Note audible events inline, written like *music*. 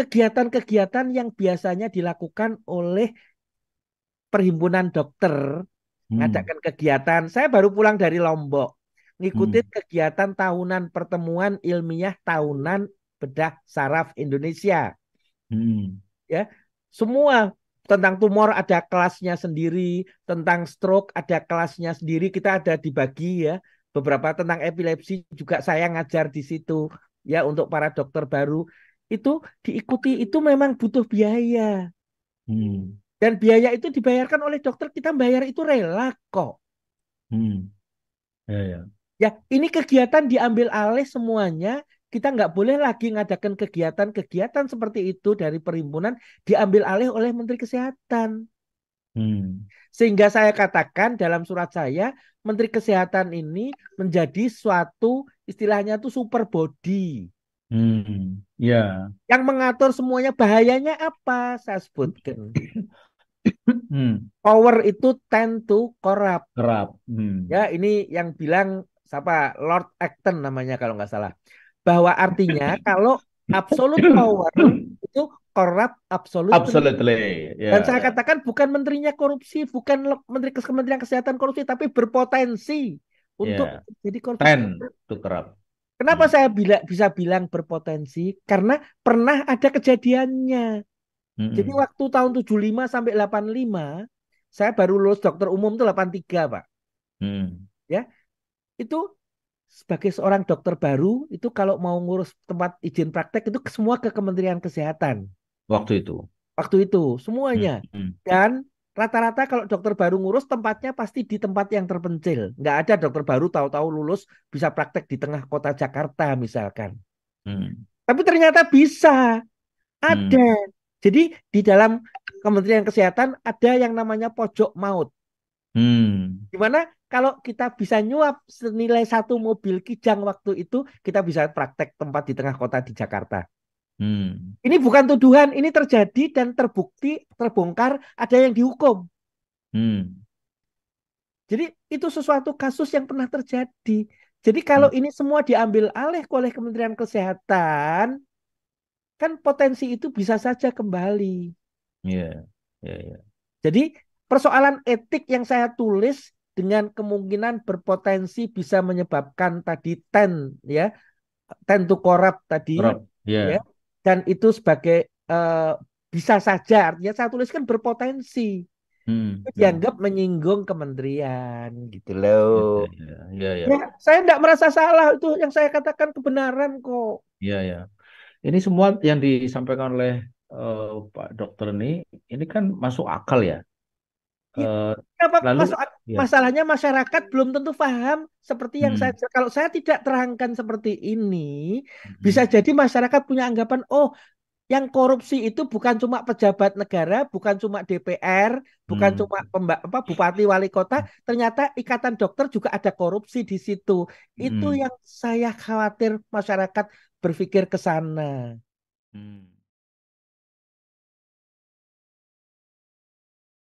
kegiatan-kegiatan yang biasanya dilakukan oleh perhimpunan dokter hmm. ngadakan kegiatan. Saya baru pulang dari Lombok, ngikutin hmm. kegiatan tahunan pertemuan ilmiah tahunan bedah saraf Indonesia. Hmm. Ya, semua tentang tumor ada kelasnya sendiri, tentang stroke ada kelasnya sendiri. Kita ada dibagi ya. Beberapa tentang epilepsi juga saya ngajar di situ ya untuk para dokter baru itu diikuti itu memang butuh biaya. Hmm. Dan biaya itu dibayarkan oleh dokter, kita bayar itu rela kok. Hmm. Ya, ya. ya, ini kegiatan diambil alih semuanya. Kita nggak boleh lagi ngadakan kegiatan-kegiatan seperti itu dari perhimpunan diambil alih oleh Menteri Kesehatan. Hmm. Sehingga saya katakan dalam surat saya, Menteri Kesehatan ini menjadi suatu istilahnya itu super body. Hmm, ya. Yang mengatur semuanya bahayanya apa? Saya sebutkan. Hmm. Power itu tend to corrupt. Corrupt. Hmm. Ya, ini yang bilang siapa? Lord Acton namanya kalau nggak salah. Bahwa artinya *laughs* kalau absolute power itu korup absolut. Absolutely. Yeah. Ya. Dan saya katakan bukan menterinya korupsi, bukan menteri Kementerian Kesehatan korupsi, tapi berpotensi ya. untuk yeah. jadi korupsi. Ten to corrupt. Kenapa hmm. saya bila, bisa bilang berpotensi? Karena pernah ada kejadiannya. Hmm. Jadi waktu tahun 75 sampai 85, saya baru lulus dokter umum itu 83, Pak. Hmm. Ya. Itu sebagai seorang dokter baru itu kalau mau ngurus tempat izin praktek itu semua ke Kementerian Kesehatan. Waktu itu. Waktu itu semuanya. Hmm. Dan rata-rata kalau dokter baru ngurus tempatnya pasti di tempat yang terpencil. Nggak ada dokter baru tahu-tahu lulus bisa praktek di tengah kota Jakarta misalkan. Hmm. Tapi ternyata bisa. Hmm. Ada. Hmm. Jadi di dalam Kementerian Kesehatan ada yang namanya pojok maut. Hmm. Gimana kalau kita bisa nyuap senilai satu mobil kijang waktu itu, kita bisa praktek tempat di tengah kota di Jakarta. Hmm. Ini bukan tuduhan, ini terjadi dan terbukti, terbongkar ada yang dihukum. Hmm. Jadi itu sesuatu kasus yang pernah terjadi. Jadi kalau hmm. ini semua diambil alih oleh Kementerian Kesehatan, kan potensi itu bisa saja kembali. Iya, yeah. yeah, yeah. Jadi persoalan etik yang saya tulis dengan kemungkinan berpotensi bisa menyebabkan tadi ten ya ten to corrupt tadi. Corrupt. Yeah. Ya, dan itu sebagai uh, bisa saja artinya saya tuliskan berpotensi hmm, ya. dianggap ya. menyinggung kementerian gitu loh. Ya, ya, ya, ya. ya. ya saya tidak merasa salah itu yang saya katakan kebenaran kok. Ya ya. Ini semua yang disampaikan oleh uh, Pak Dokter ini, ini kan masuk akal ya. Ya, uh, lalu, masalah, ya. masalahnya masyarakat belum tentu paham seperti yang hmm. saya kalau saya tidak terangkan seperti ini hmm. bisa jadi masyarakat punya anggapan oh yang korupsi itu bukan cuma pejabat negara bukan cuma DPR bukan hmm. cuma pemba, apa, bupati wali kota hmm. ternyata ikatan dokter juga ada korupsi di situ itu hmm. yang saya khawatir masyarakat berpikir ke sana. Hmm.